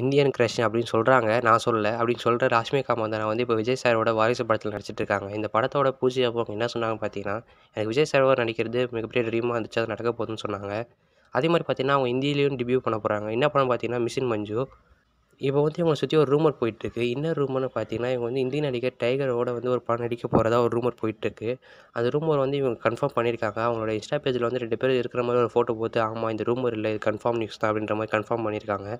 Indian crush அப்படின்னு சொல்கிறாங்க நான் சொல்லலை அப்படின்னு சொல்கிற ராஷ்மிகா மந்தனா வந்து இப்போ விஜய் சாரோட வாரிசு படத்தில் நடிச்சிட்டு இருக்காங்க இந்த படத்தோட பூஜை அப்போ என்ன சொன்னாங்க பார்த்தீங்கன்னா எனக்கு விஜய் சாரோட நடிக்கிறது மிகப்பெரிய ட்ரீமாக இருந்துச்சு அது நடக்க போகுதுன்னு சொன்னாங்க அதே மாதிரி பார்த்தீங்கன்னா அவங்க இந்தியிலையும் டிபியூ பண்ண போகிறாங்க என்ன படம் பார்த்தீங்கன்னா மிஷின் மஞ்சு இப்போ வந்து இவங்களை சுற்றி ஒரு ரூமர் போயிட்டுருக்கு என்ன ரூமர்னு பார்த்தீங்கன்னா இவங்க வந்து இந்திய நடிகர் டைகரோட வந்து ஒரு படம் நடிக்க போகிறதா ஒரு ரூமர் போயிட்டுருக்கு அந்த ரூமர் வந்து இவங்க கன்ஃபார்ம் பண்ணியிருக்காங்க அவங்களோட இன்ஸ்டா பேஜில் வந்து ரெண்டு பேர் இருக்கிற மாதிரி ஒரு ஃபோட்டோ போட்டு ஆமாம் இந்த ரூமர் இல்லை இது கன்ஃபார்ம் நியூஸ் தான் அப்படின்ற மாதிரி கன்ஃபார்ம் பண்ணியிருக்காங்க